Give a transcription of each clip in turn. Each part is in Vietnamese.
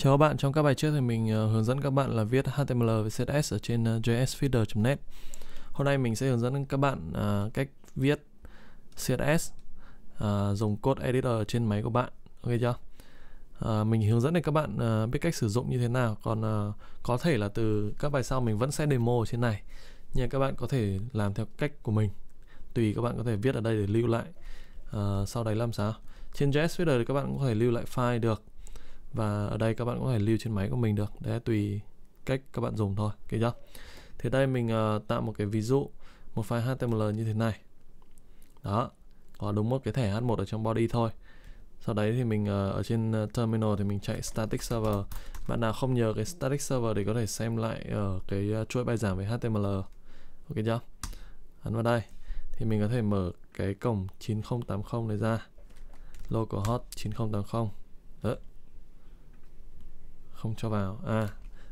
Chào các bạn, trong các bài trước thì mình ờ, hướng dẫn các bạn là viết HTML với CSS ở trên uh, ờ, jsfeeder.net Hôm nay mình sẽ hướng dẫn các bạn à, cách viết CSS à, dùng code editor trên máy của bạn Ok chưa? Ờ, mình hướng dẫn để các bạn biết cách sử dụng như thế nào Còn có thể là từ các bài sau mình vẫn sẽ demo ở trên này Nhưng các bạn có thể làm theo cách của mình Tùy các bạn có thể viết ở đây để lưu lại Sau đấy làm sao Trên JS Feeder thì các bạn cũng có thể lưu lại file được và ở đây các bạn có thể lưu trên máy của mình được đấy tùy cách các bạn dùng thôi ok chưa thì đây mình uh, tạo một cái ví dụ một file html như thế này đó có đúng một cái thẻ h1 ở trong body thôi sau đấy thì mình uh, ở trên ờ, terminal thì mình chạy static server bạn nào không nhớ cái static server thì có thể xem lại ở cái chuỗi bài giảng về html ok chưa ấn vào đây thì mình có thể mở cái cổng 9080 này ra localhost 9080 đó không cho vào à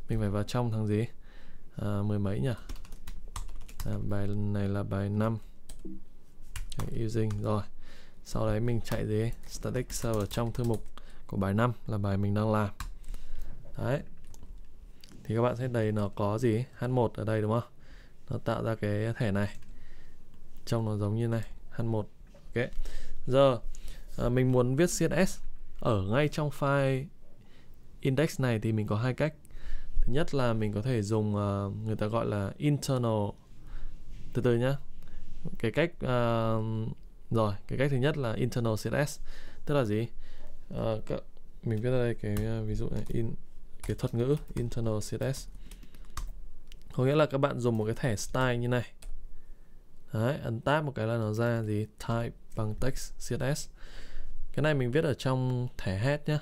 mình phải vào trong thằng gì à, mười mấy nhỉ à, bài này là bài 5 using rồi sau đấy mình chạy gì static server trong thư mục của bài 5 là bài mình đang làm đấy thì các bạn thấy đây nó có gì h1 ở đây đúng không nó tạo ra cái thẻ này trong nó giống như này h1 ok giờ à, mình muốn viết css ở ngay trong file index này thì mình có hai cách thứ nhất là mình có thể dùng uh, người ta gọi là internal từ từ nhá cái cách uh, rồi cái cách thứ nhất là internal css tức là gì uh, ờ, các, mình viết ra đây cái uh, ví dụ này in cái thuật ngữ internal css có nghĩa là các bạn dùng một cái thẻ style như này Đấy, ấn tab một cái là nó ra gì type bằng text css cái này mình viết ở trong thẻ head nhá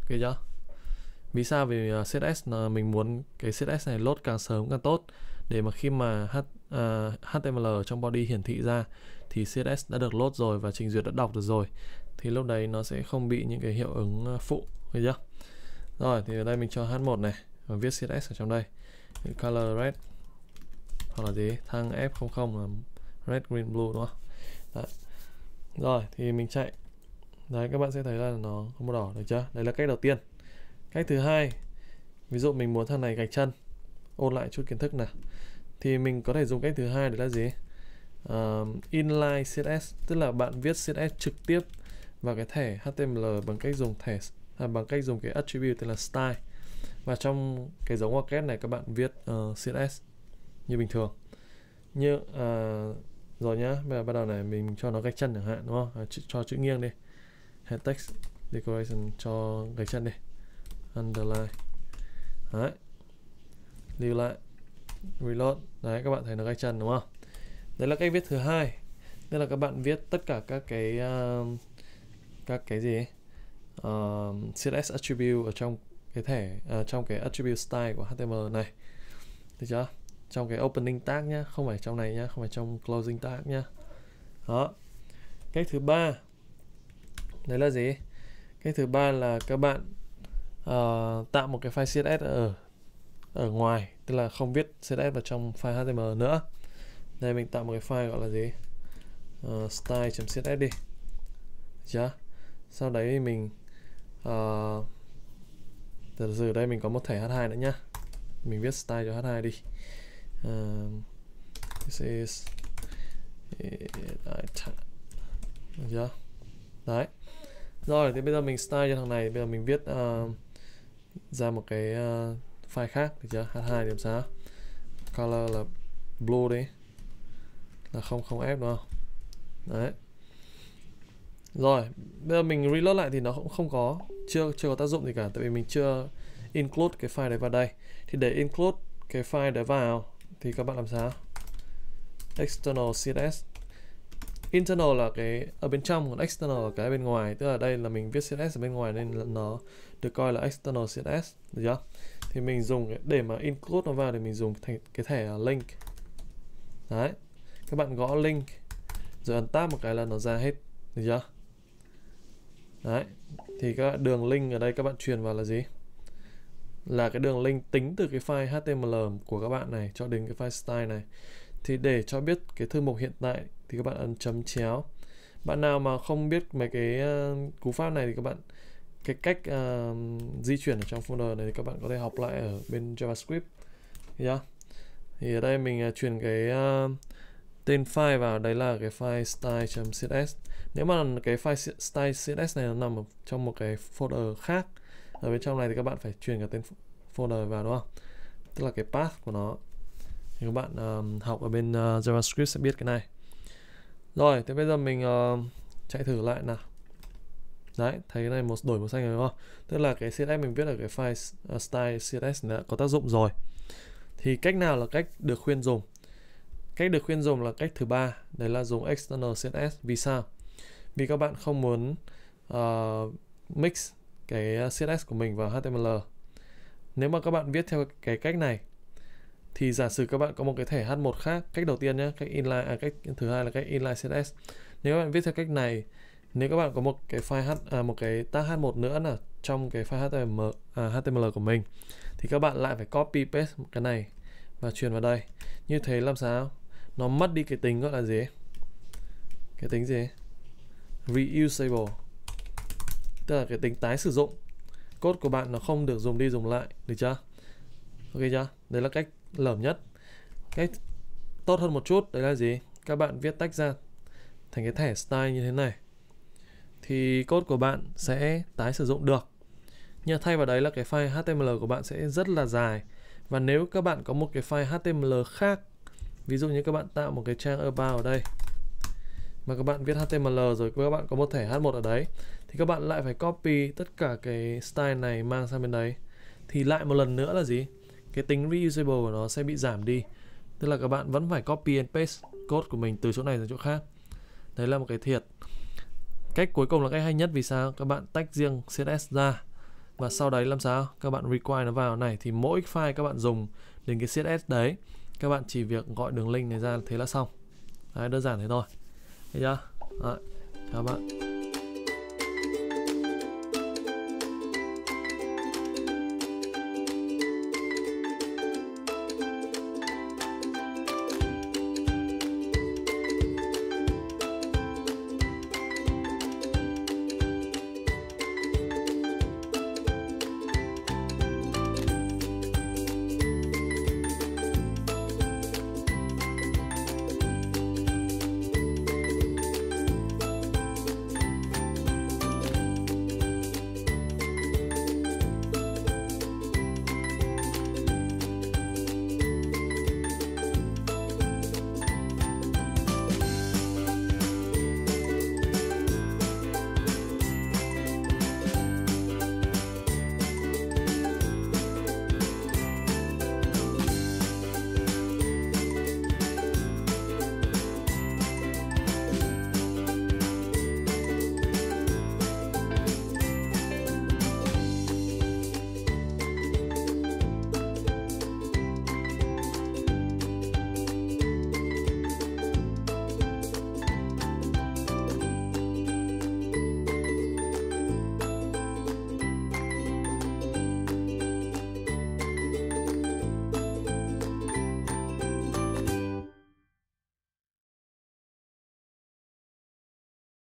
ok chưa vì sao vì uh, à, CSS là mình muốn cái CSS này load càng sớm càng tốt để mà khi mà H, uh, à, HTML trong body hiển thị ra thì CSS đã được load rồi và trình duyệt đã đọc được rồi thì lúc đấy nó sẽ không bị những cái hiệu ứng à, phụ được chưa rồi thì ở đây mình cho h1 này và viết CSS ở trong đây color red hoặc là gì thang f00 là red green blue đúng không đấy. rồi thì mình chạy đấy các bạn sẽ thấy là nó không có đỏ được chưa đấy là cách đầu tiên cách thứ hai ví dụ mình muốn thằng này gạch chân ôn lại chút kiến thức nào thì mình có thể dùng cách thứ hai để là gì uh, inline CSS tức là bạn viết CSS trực tiếp vào cái thẻ HTML bằng cách dùng thẻ à, bằng cách dùng cái attribute tên là style và trong cái dấu ngoặc kép này các bạn viết uh, ờ, CSS như bình thường như uh, rồi nhá bây giờ bắt đầu này mình cho nó gạch chân chẳng hạn đúng không à, ch cho chữ nghiêng đi head text decoration cho gạch chân đi underline đấy lưu lại reload đấy các bạn thấy nó gạch chân đúng không đấy là cách viết thứ hai nên là các bạn viết tất cả các cái uh, các cái gì uh, um, CSS attribute ở trong cái thẻ uh, trong cái attribute style của HTML này được chưa trong cái opening tag nhá không phải trong này nhá không phải trong closing tag nhá đó cách thứ ba đấy là gì cách thứ ba là các bạn Ờ, tạo một cái file CSS ở ở ngoài tức là không viết CSS vào trong file HTML nữa đây mình tạo một cái file gọi là gì uh, ờ, style.css đi chưa sau đấy mình uh, từ từ đây mình có một thẻ h2 nữa nhá mình viết style cho h2 đi uh, this is được chưa đấy rồi thì bây giờ mình style cho thằng này bây giờ mình viết uh, ra một cái uh, file khác được chưa h2 điểm sao color là blue đi là không không f đúng không đấy rồi bây giờ mình reload lại thì nó cũng không có chưa chưa có tác dụng gì cả tại vì mình chưa include cái file đấy vào đây thì để include cái file đấy vào thì các bạn làm sao external css internal là cái ở bên trong còn external là cái bên ngoài tức là đây là mình viết CSS ở bên ngoài nên nó được coi là external CSS được chưa thì mình dùng để mà include nó vào thì mình dùng thành cái thẻ link đấy các bạn gõ link rồi ấn tab một cái là nó ra hết được chưa đấy thì các đường link ở đây các bạn truyền vào là gì là cái đường link tính từ cái file HTML của các bạn này cho đến cái file style này thì để cho biết cái thư mục hiện tại thì các bạn ấn chấm chéo bạn nào mà không biết mấy cái uh, cú pháp này thì các bạn cái cách uh, di chuyển ở trong folder này thì các bạn có thể học lại ở bên JavaScript yeah. thì ở đây mình uh, chuyển cái uh, tên file vào đấy là cái file style.css nếu mà cái file style.css này nó nằm ở trong một cái folder khác ở bên trong này thì các bạn phải chuyển cái tên folder vào đúng không tức là cái path của nó thì các bạn uh, học ở bên uh, JavaScript sẽ biết cái này rồi thế bây giờ mình uh, chạy thử lại nào đấy thấy cái này một đổi màu xanh rồi đúng không tức là cái CSS mình viết ở cái file uh, style CSS đã có tác dụng rồi thì cách nào là cách được khuyên dùng cách được khuyên dùng là cách thứ ba đấy là dùng external CSS vì sao vì các bạn không muốn uh, mix cái CSS của mình vào HTML nếu mà các bạn viết theo cái cách này thì giả sử các bạn có một cái thẻ H1 khác cách đầu tiên nhé cách inline à, cách thứ hai là cách inline CSS nếu các bạn viết theo cách này nếu các bạn có một cái file h à, một cái tag h1 nữa là trong cái file html à, html của mình thì các bạn lại phải copy paste cái này và truyền vào đây như thế làm sao nó mất đi cái tính gọi là gì cái tính gì reusable tức là cái tính tái sử dụng code của bạn nó không được dùng đi dùng lại được chưa ok chưa đấy là cách lởm nhất cách tốt hơn một chút đấy là gì các bạn viết tách ra thành cái thẻ style như thế này thì code của bạn sẽ tái sử dụng được nhưng thay vào đấy là cái file HTML của bạn sẽ rất là dài và nếu các bạn có một cái file HTML khác ví dụ như các bạn tạo một cái trang about ở đây mà các bạn viết HTML rồi các bạn có một thẻ H1 ở đấy thì các bạn lại phải copy tất cả cái style này mang sang bên đấy thì lại một lần nữa là gì cái tính reusable của nó sẽ bị giảm đi tức là các bạn vẫn phải copy and paste code của mình từ chỗ này sang chỗ khác đấy là một cái thiệt cách cuối cùng là cách hay nhất vì sao các bạn tách riêng CSS ra và sau đấy làm sao các bạn require nó vào này thì mỗi file các bạn dùng đến cái CSS đấy các bạn chỉ việc gọi đường link này ra thế là xong đấy đơn giản thế thôi thấy chưa đấy, chào bạn